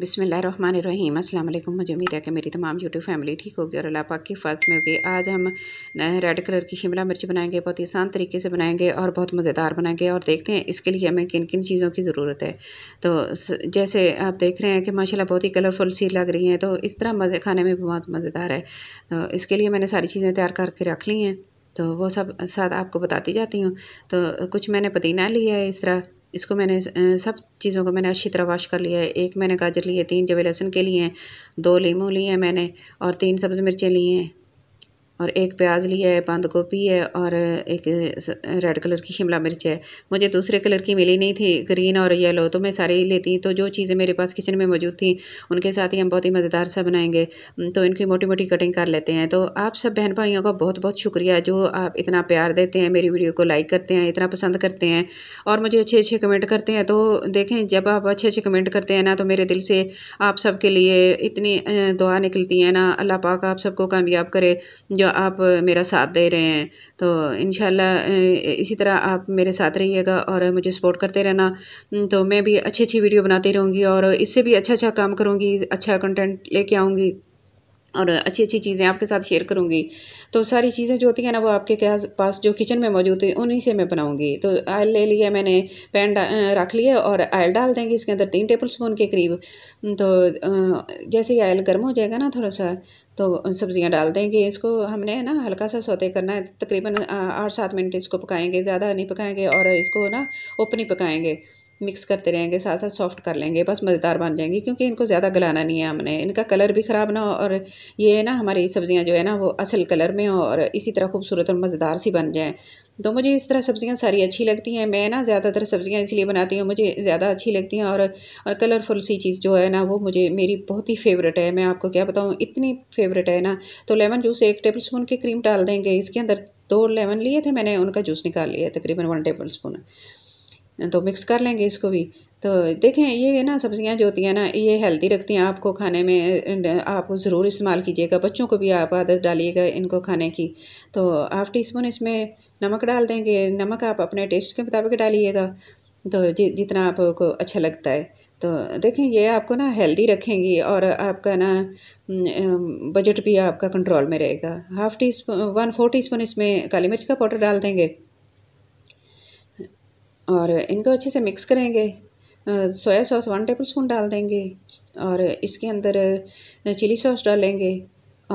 बिसमीम् अल्लाम मुझे उम्मीद है कि मेरी तमाम यूट्यूब फैमिली ठीक होगी और अल्लाह पाक की फ़र्ज में होगी आज हम रेड कलर की शिमला मिर्च बनाएंगे बहुत ही आसान तरीके से बनाएंगे और बहुत मज़ेदार बनाएंगे और देखते हैं इसके लिए हमें किन किन चीज़ों की ज़रूरत है तो जैसे आप देख रहे हैं कि माशाला बहुत ही कलरफुल सी लग रही हैं तो इस तरह मज़े खाने में बहुत मज़ेदार है तो इसके लिए मैंने सारी चीज़ें तैयार करके रख ली हैं तो वो सब साथ आपको बताती जाती हूँ तो कुछ मैंने पुदीना लिया है इस तरह इसको मैंने सब चीज़ों को मैंने अच्छी तरह वाश कर लिया है एक मैंने गाजर लिए तीन जवे लहसुन के लिए दो लीमू लिए हैं मैंने और तीन सब्ज़ मिर्चें लिए हैं और एक प्याज लिया है बंद गोभी है और एक रेड कलर की शिमला मिर्च है मुझे दूसरे कलर की मिली नहीं थी ग्रीन और येलो तो मैं सारी लेती तो जो चीज़ें मेरे पास किचन में मौजूद थी उनके साथ ही हम बहुत ही मज़ेदार सा बनाएंगे तो इनकी मोटी मोटी कटिंग कर लेते हैं तो आप सब बहन भाइयों का बहुत बहुत शुक्रिया जो आप इतना प्यार देते हैं मेरी वीडियो को लाइक करते हैं इतना पसंद करते हैं और मुझे अच्छे अच्छे कमेंट करते हैं तो देखें जब आप अच्छे अच्छे कमेंट करते हैं ना तो मेरे दिल से आप सबके लिए इतनी दुआ निकलती है ना अल्लाह पाक आप सबको कामयाब करे जो जो आप मेरा साथ दे रहे हैं तो इन इसी तरह आप मेरे साथ रहिएगा और मुझे सपोर्ट करते रहना तो मैं भी अच्छी अच्छी वीडियो बनाती रहूँगी और इससे भी अच्छा अच्छा काम करूँगी अच्छा कंटेंट लेके आऊँगी और अच्छी अच्छी चीज़ें आपके साथ शेयर करूँगी तो सारी चीज़ें जो होती हैं ना वो आपके पास जो किचन में मौजूद है उन्हीं से मैं बनाऊँगी तो आयल ले लिया मैंने पैन रख लिया और आयल डाल देंगे इसके अंदर तीन टेबल स्पून के करीब तो जैसे ही आयल गर्म हो जाएगा ना थोड़ा सा तो सब्जियां डाल देंगे इसको हमने ना हल्का सा सोते करना है तकरीबन आठ सात मिनट इसको पकाएंगे ज़्यादा नहीं पकाएंगे और इसको ना ओपन ही पकाएंगे मिक्स करते रहेंगे साथ साथ सॉफ्ट कर लेंगे बस मज़ेदार बन जाएंगे क्योंकि इनको ज़्यादा गलाना नहीं है हमने इनका कलर भी ख़राब ना हो और ये है ना हमारी सब्ज़ियाँ जो है ना वो असल कलर में हो और इसी तरह खूबसूरत और मज़ेदार सी बन जाएँ तो मुझे इस तरह सब्ज़ियाँ सारी अच्छी लगती हैं मैं ना ज़्यादातर सब्ज़ियाँ इसलिए बनाती हूँ मुझे ज़्यादा अच्छी लगती हैं और और कलरफुल सी चीज़ जो है ना वो मुझे मेरी बहुत ही फेवरेट है मैं आपको क्या बताऊँ इतनी फेवरेट है ना तो लेमन जूस एक टेबल स्पून की क्रीम डाल देंगे इसके अंदर दो लेमन लिए थे मैंने उनका जूस निकाल लिया तकरीबन वन टेबल स्पून तो मिक्स कर लेंगे इसको भी तो देखें ये ना सब्ज़ियाँ जो होती हैं ना ये हेल्दी रखती हैं आपको खाने में आप ज़रूर इस्तेमाल कीजिएगा बच्चों को भी आप आदत डालिएगा इनको खाने की तो हाफ टी स्पून इसमें नमक डाल देंगे नमक आप अपने टेस्ट के मुताबिक डालिएगा तो जि, जितना आपको अच्छा लगता है तो देखें ये आपको ना हेल्दी रखेंगी और आपका ना बजट भी आपका कंट्रोल में रहेगा half teaspoon one four teaspoon इसमें काली मिर्च का पाउडर डाल देंगे और इनको अच्छे से मिक्स करेंगे soya sauce one tablespoon डाल देंगे और इसके अंदर चिली सॉस डालेंगे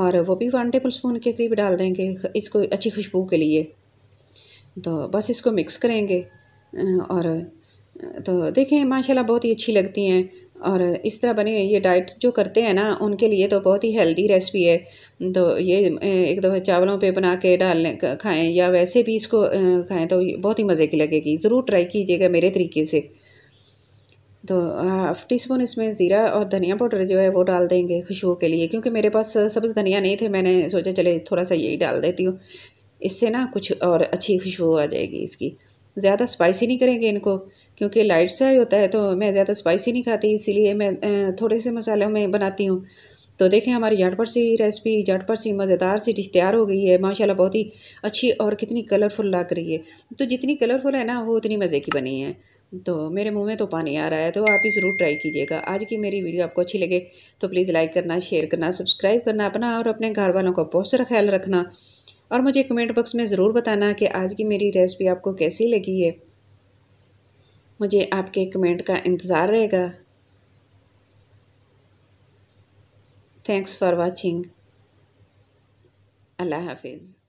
और वो भी वन टेबल स्पून के करीब डाल देंगे इसको अच्छी खुशबू के लिए तो बस इसको मिक्स करेंगे और तो देखें माशाल्लाह बहुत ही अच्छी लगती हैं और इस तरह बनी ये डाइट जो करते हैं ना उनके लिए तो बहुत ही हेल्दी रेसिपी है तो ये एक दो चावलों पे बना के डालने खाएं या वैसे भी इसको खाएं तो बहुत ही मज़े की लगेगी ज़रूर ट्राई कीजिएगा मेरे तरीके से तो हाफ टी स्पून इसमें ज़ीरा और धनिया पाउडर जो है वो डाल देंगे खुशबू के लिए क्योंकि मेरे पास सब्ज़ धनिया नहीं थे मैंने सोचा चले थोड़ा सा यही डाल देती हूँ इससे ना कुछ और अच्छी खुशबू आ जाएगी इसकी ज़्यादा स्पाइसी नहीं करेंगे इनको क्योंकि लाइट सा ही होता है तो मैं ज़्यादा स्पाइसी नहीं खाती इसीलिए मैं थोड़े से मसालों में बनाती हूँ तो देखें हमारी झटपट सी रेसिपी झटपट सी मज़ेदार सी डिश तैयार हो गई है माशाल्लाह बहुत ही अच्छी और कितनी कलरफुल लग रही है तो जितनी कलरफुल है ना वो उतनी मज़े की बनी है तो मेरे मुंह में तो पानी आ रहा है तो आप ही ज़रूर ट्राई कीजिएगा आज की मेरी वीडियो आपको अच्छी लगे तो प्लीज़ लाइक करना शेयर करना सब्सक्राइब करना अपना और अपने घर वालों का बहुत सारा ख्याल रखना और मुझे कमेंट बॉक्स में ज़रूर बताना कि आज की मेरी रेसिपी आपको कैसी लगी है मुझे आपके कमेंट का इंतज़ार रहेगा थैंक्स फॉर वॉचिंग अल्लाह हाफिज़